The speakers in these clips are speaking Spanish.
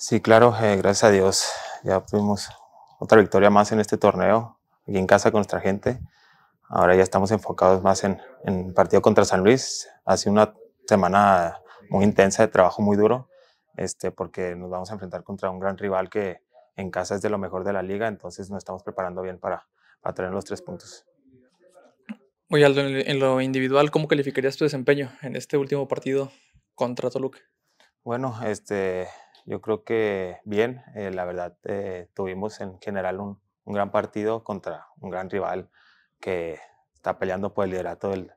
Sí, claro, eh, gracias a Dios. Ya tuvimos otra victoria más en este torneo, y en casa con nuestra gente. Ahora ya estamos enfocados más en, el partido contra San Luis. Ha sido una semana muy intensa, de trabajo muy duro, este, porque nos vamos a enfrentar contra un gran rival que en casa es de lo mejor de la liga, entonces nos estamos preparando bien para, para tener los tres puntos. Oye, Aldo, en lo individual, ¿cómo calificarías tu desempeño en este último partido contra Toluca? Bueno, este, yo creo que bien, eh, la verdad, eh, tuvimos en general un, gran partido contra un gran rival que está peleando por el liderato del,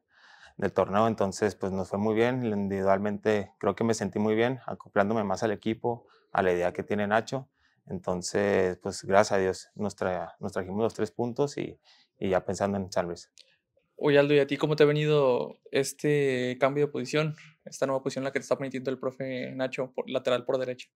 torneo, entonces pues nos fue muy bien, individualmente creo que me sentí muy bien, acoplándome más al equipo, a la idea que tiene Nacho, entonces pues gracias a Dios nos, trajimos los tres puntos y, ya pensando en San Luis. Oye Aldo, ¿y a ti cómo te ha venido este cambio de posición, esta nueva posición en la que te está permitiendo el profe Nacho, por, lateral por derecha?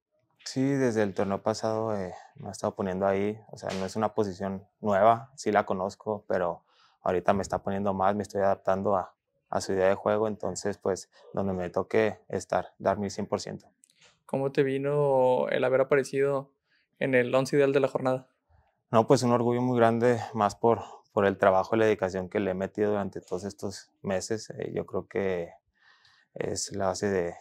Sí, desde el torneo pasado eh, me ha estado poniendo ahí, o sea, no es una posición nueva, sí la conozco, pero ahorita me está poniendo más, me estoy adaptando a, a su idea de juego, entonces pues donde me toque estar, dar mi 100%. ¿Cómo te vino el haber aparecido en el 11 ideal de la jornada? No, pues un orgullo muy grande, más por, por el trabajo y la dedicación que le he metido durante todos estos meses. Eh, yo creo que es la base de,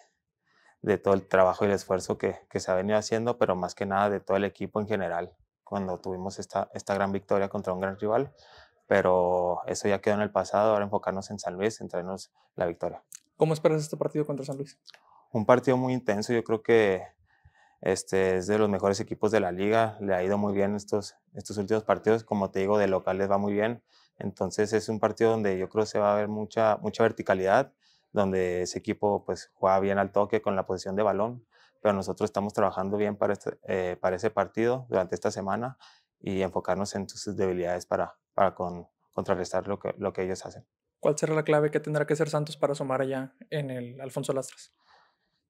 de todo el trabajo y el esfuerzo que, se ha venido haciendo, pero más que nada de todo el equipo en general, cuando tuvimos esta, esta gran victoria contra un gran rival. Pero eso ya quedó en el pasado, ahora enfocarnos en San Luis, entrenos la victoria. ¿Cómo esperas este partido contra San Luis? Un partido muy intenso, yo creo que este, es de los mejores equipos de la liga, le ha ido muy bien estos, estos últimos partidos, como te digo, de les va muy bien, entonces es un partido donde yo creo que se va a ver mucha, mucha verticalidad, donde ese equipo pues juega bien al toque con la posición de balón, pero nosotros estamos trabajando bien para, este, eh, para ese partido durante esta semana y enfocarnos en sus debilidades para, para contrarrestar lo que, lo que ellos hacen. ¿Cuál será la clave que tendrá que ser Santos para sumar allá en el Alfonso Lastras?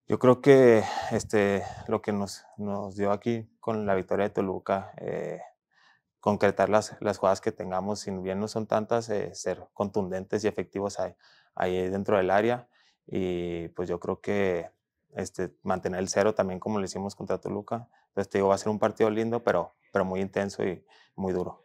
Yo creo que este, lo que nos, nos dio aquí con la victoria de Toluca, eh, concretar las, las jugadas que tengamos, si bien no son tantas, eh, ser contundentes y efectivos ahí, dentro del área. Y pues yo creo que este, mantener el cero también como lo hicimos contra Toluca. Entonces va a ser un partido lindo, pero, pero muy intenso y muy duro.